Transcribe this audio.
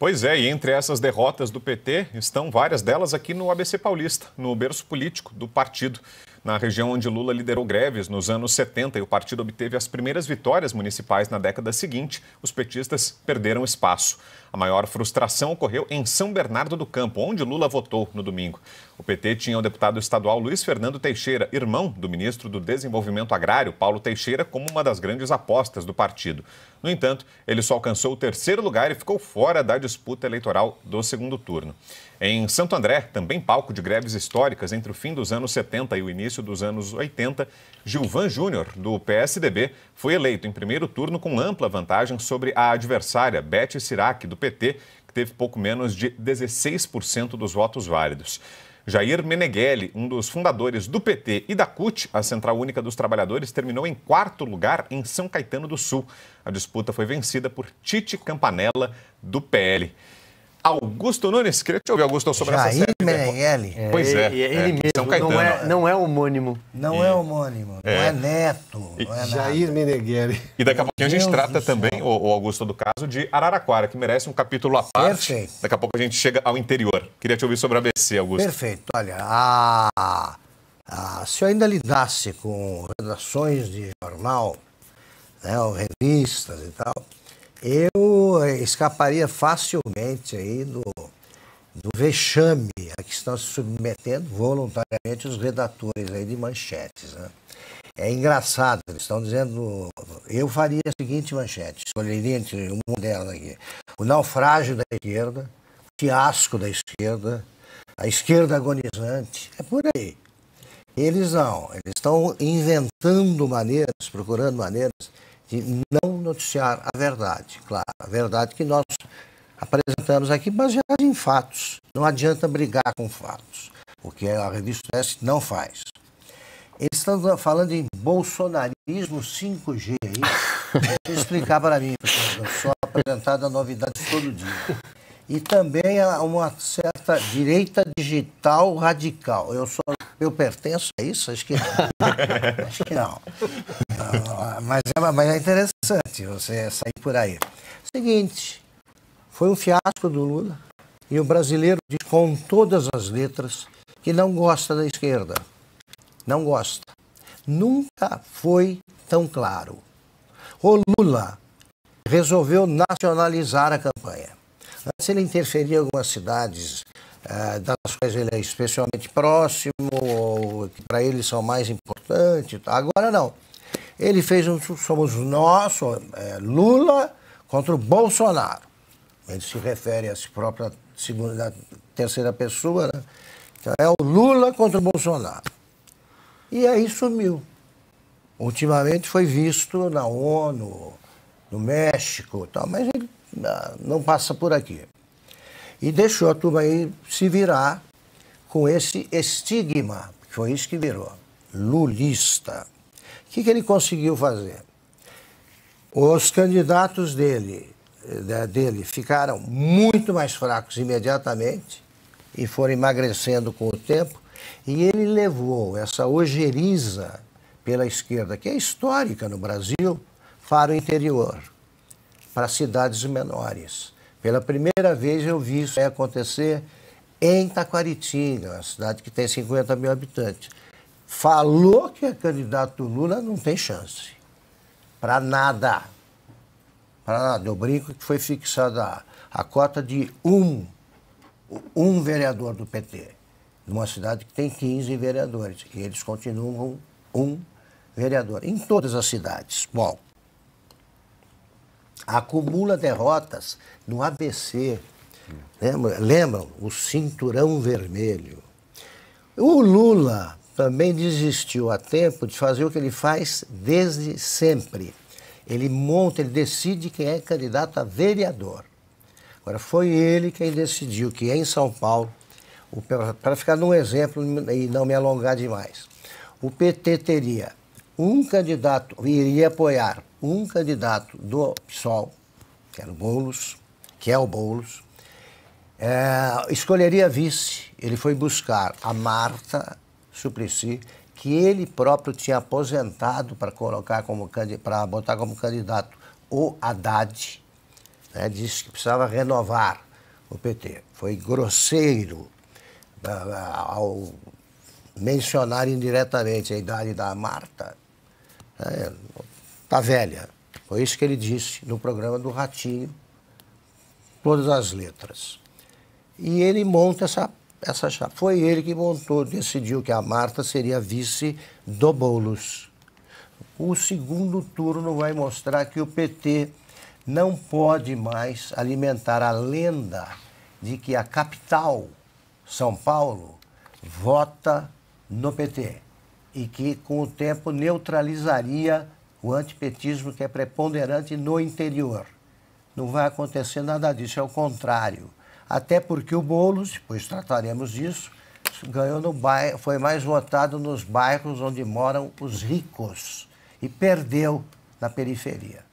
Pois é, e entre essas derrotas do PT estão várias delas aqui no ABC Paulista, no berço político do partido na região onde Lula liderou greves nos anos 70 e o partido obteve as primeiras vitórias municipais na década seguinte, os petistas perderam espaço. A maior frustração ocorreu em São Bernardo do Campo, onde Lula votou no domingo. O PT tinha o deputado estadual Luiz Fernando Teixeira, irmão do ministro do Desenvolvimento Agrário, Paulo Teixeira, como uma das grandes apostas do partido. No entanto, ele só alcançou o terceiro lugar e ficou fora da disputa eleitoral do segundo turno. Em Santo André, também palco de greves históricas entre o fim dos anos 70 e o início dos anos 80, Gilvan Júnior, do PSDB, foi eleito em primeiro turno com ampla vantagem sobre a adversária Beth Sirac, do PT, que teve pouco menos de 16% dos votos válidos. Jair Meneghelli, um dos fundadores do PT e da CUT, a Central Única dos Trabalhadores, terminou em quarto lugar em São Caetano do Sul. A disputa foi vencida por Tite Campanella, do PL. Augusto Nunes. Queria te ouvir, Augusto, sobre Jair essa série. Né? Meirelli. pois é. é, é ele mesmo. São Caetano. Não é, não é homônimo. Não é homônimo. Não é. é neto. não é Jair Meirelli. E daqui a pouquinho a gente trata também, o, o, Augusto do caso, de Araraquara, que merece um capítulo à parte. Perfeito. Daqui a pouco a gente chega ao interior. Queria te ouvir sobre a ABC, Augusto. Perfeito. Olha, a, a, se eu ainda lidasse com redações de jornal, né, ou revistas e tal eu escaparia facilmente aí do, do vexame a que estão se submetendo voluntariamente os redatores aí de manchetes. Né? É engraçado, eles estão dizendo. Eu faria a seguinte manchete, escolheria entre um delas aqui: o naufrágio da esquerda, o fiasco da esquerda, a esquerda agonizante. É por aí. Eles não, eles estão inventando maneiras, procurando maneiras de não noticiar a verdade, claro, a verdade que nós apresentamos aqui baseada em fatos. Não adianta brigar com fatos, o que a revista S não faz. Eles estão falando em bolsonarismo 5G aí. explicar para mim, eu sou apresentado a novidades todo dia. E também uma certa direita digital radical. Eu sou eu pertenço a isso? Acho que não. Acho que não. Ah, mas, é, mas é interessante você sair por aí. Seguinte, foi um fiasco do Lula e o brasileiro diz com todas as letras que não gosta da esquerda. Não gosta. Nunca foi tão claro. O Lula resolveu nacionalizar a campanha. Antes ele interferia em algumas cidades ah, das quais ele é especialmente próximo, ou que para ele são mais importantes. Agora não. Ele fez um somos nós, é, Lula contra o Bolsonaro. Ele se refere a si própria segunda, terceira pessoa, né? Então, é o Lula contra o Bolsonaro. E aí sumiu. Ultimamente foi visto na ONU, no México, tal, mas ele ah, não passa por aqui. E deixou a turma aí se virar com esse estigma, que foi isso que virou, lulista. O que, que ele conseguiu fazer? Os candidatos dele, dele ficaram muito mais fracos imediatamente e foram emagrecendo com o tempo. E ele levou essa ojeriza pela esquerda, que é histórica no Brasil, para o interior, para cidades menores. Pela primeira vez eu vi isso acontecer em Taquaritinga, uma cidade que tem 50 mil habitantes falou que é candidato Lula, não tem chance. Para nada. Para nada. Eu brinco que foi fixada a, cota de um, um vereador do PT, numa cidade que tem 15 vereadores, e eles continuam um vereador, em todas as cidades. Bom, acumula derrotas no ABC. Lembram? O cinturão vermelho. O Lula também desistiu a tempo de fazer o que ele faz desde sempre. Ele monta, ele decide quem é candidato a vereador. Agora, foi ele quem decidiu que é em São Paulo, para ficar num exemplo e não me alongar demais, o PT teria um candidato, iria apoiar um candidato do PSOL, que era o Boulos, que é o Boulos, é, escolheria vice. Ele foi buscar a Marta Suplicy, que ele próprio tinha aposentado para colocar como para botar como candidato o Haddad, né, disse que precisava renovar o PT. Foi grosseiro né, ao mencionar indiretamente a idade da Marta. Está é, velha. Foi isso que ele disse no programa do Ratinho, todas as letras. E ele monta essa essa chapa. Foi ele que montou, decidiu que a Marta seria vice do Boulos. O segundo turno vai mostrar que o PT não pode mais alimentar a lenda de que a capital, São Paulo, vota no PT e que com o tempo neutralizaria o antipetismo que é preponderante no interior. Não vai acontecer nada disso, é o contrário até porque o Boulos, depois trataremos disso, ganhou no bairro, foi mais votado nos bairros onde moram os ricos e perdeu na periferia.